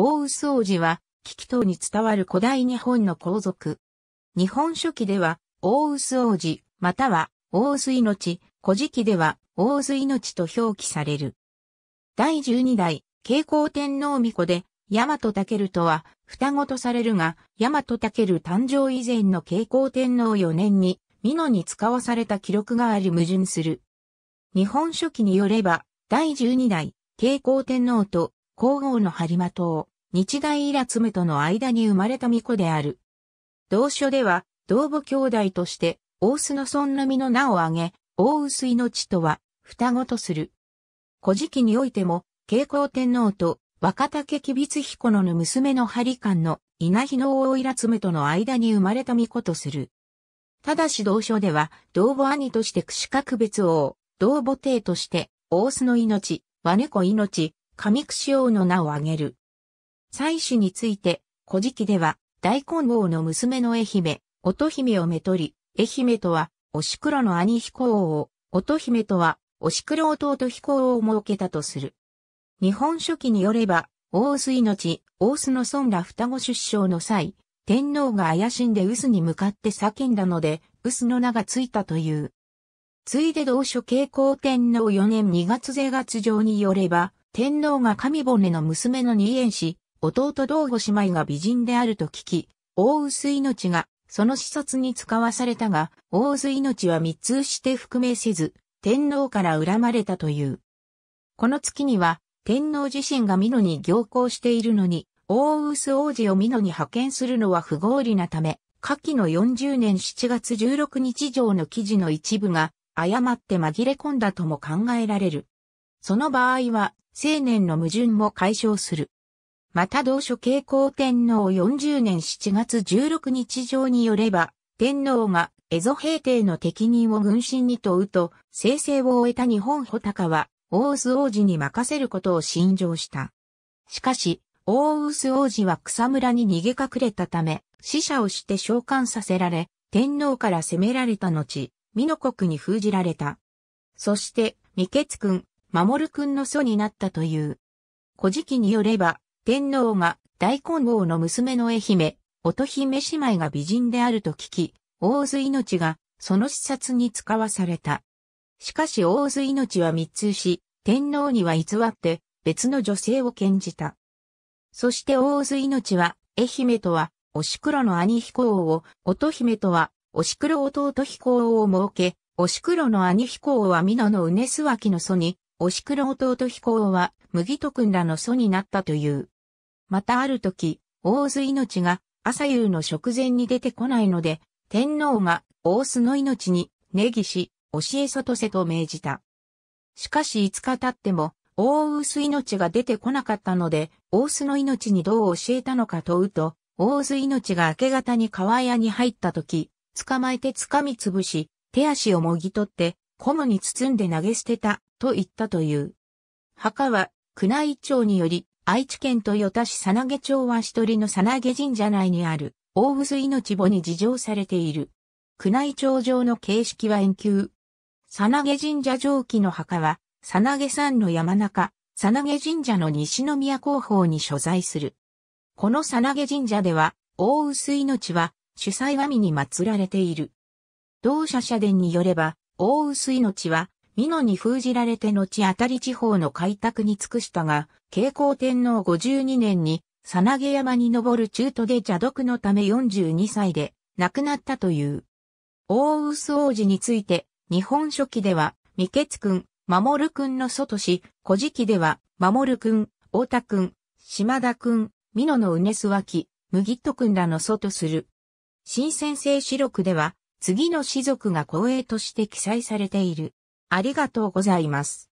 大臼王子は、危機等に伝わる古代日本の皇族。日本書紀では、大臼王子、または、大臼命、古事記では、大臼命と表記される。第十二代、慶光天皇御子で、大和武とは、双子とされるが、大和武誕生以前の慶光天皇四年に、美濃に使わされた記録があり矛盾する。日本書紀によれば、第十二代、慶光天皇と皇后の播磨島、日大イラツムとの間に生まれた巫女である。同書では、同母兄弟として、大須の尊の実の名を挙げ、大薄いの地とは、双子とする。古事記においても、慶光天皇と若竹吉備津彦の娘の張官の稲日の大イツムとの間に生まれた巫女とする。ただし同書では、同母兄として串格別王、同母帝として、大須の命、和猫命、神串王の名を挙げる。妻子について、古事記では、大根王の娘の愛媛、乙姫をめとり、愛媛とは、おしくろの兄彦王を、乙姫とは、おしくろ弟彦王を設けたとする。日本書紀によれば、大須命、大須の孫ら双子出生の際、天皇が怪しんで臼に向かって叫んだので、臼の名がついたという。ついで同書慶光天皇4年2月税月上によれば、天皇が神骨の娘の二縁し、弟道後姉妹が美人であると聞き、大薄命がその視察に使わされたが、大薄命は密通して含めせず、天皇から恨まれたという。この月には、天皇自身が美濃に行幸しているのに、大薄王子を美濃に派遣するのは不合理なため、下記の40年7月16日上の記事の一部が、誤って紛れ込んだとも考えられる。その場合は、青年の矛盾も解消する。また同書慶光天皇40年7月16日上によれば、天皇が蝦夷平定の適任を軍神に問うと、生成を終えた日本穂高は、大臼王子に任せることを信条した。しかし、大臼王子は草むらに逃げ隠れたため、死者をして召喚させられ、天皇から攻められた後、美濃国に封じられた。そして、未決君、守君の祖になったという。古事記によれば、天皇が大根王の娘の愛媛、乙姫姉妹が美人であると聞き、大津命がその視察に使わされた。しかし大津命は密通し、天皇には偽って別の女性を献じた。そして大津命は、愛媛とは、おしくろの兄彦王を、乙姫とは、おしくろ弟彦王を設け、おしくろの兄彦王は美濃のすわきの祖に、押黒弟飛行は、麦と君らの祖になったという。またある時、大津命が、朝夕の食前に出てこないので、天皇が大津の命に、ネギし、教え外せと命じた。しかし5日経っても、大津命が出てこなかったので、大津の命にどう教えたのか問うと、大津命が明け方に川屋に入った時、捕まえて掴み潰し、手足をもぎ取って、コムに包んで投げ捨てたと言ったという。墓は、宮内庁により、愛知県豊田市佐げ町は一人の佐げ神社内にある、大渦命墓に事情されている。宮内庁上の形式は遠球。佐げ神社上記の墓は、佐げ山の山中、佐げ神社の西宮広報に所在する。この佐げ神社では、大薄命は、主催和に祀られている。同社社殿によれば、大薄命は、美濃に封じられて後あたり地方の開拓に尽くしたが、慶光天皇52年に、さなげ山に登る中途で邪毒のため42歳で亡くなったという。大臼王子について、日本書紀では、三決君、守君の外し、古事記では、守君、太田君、島田君、美濃のうねすわき、麦戸君らの外する。新先生史録では、次の士族が後衛として記載されている。ありがとうございます。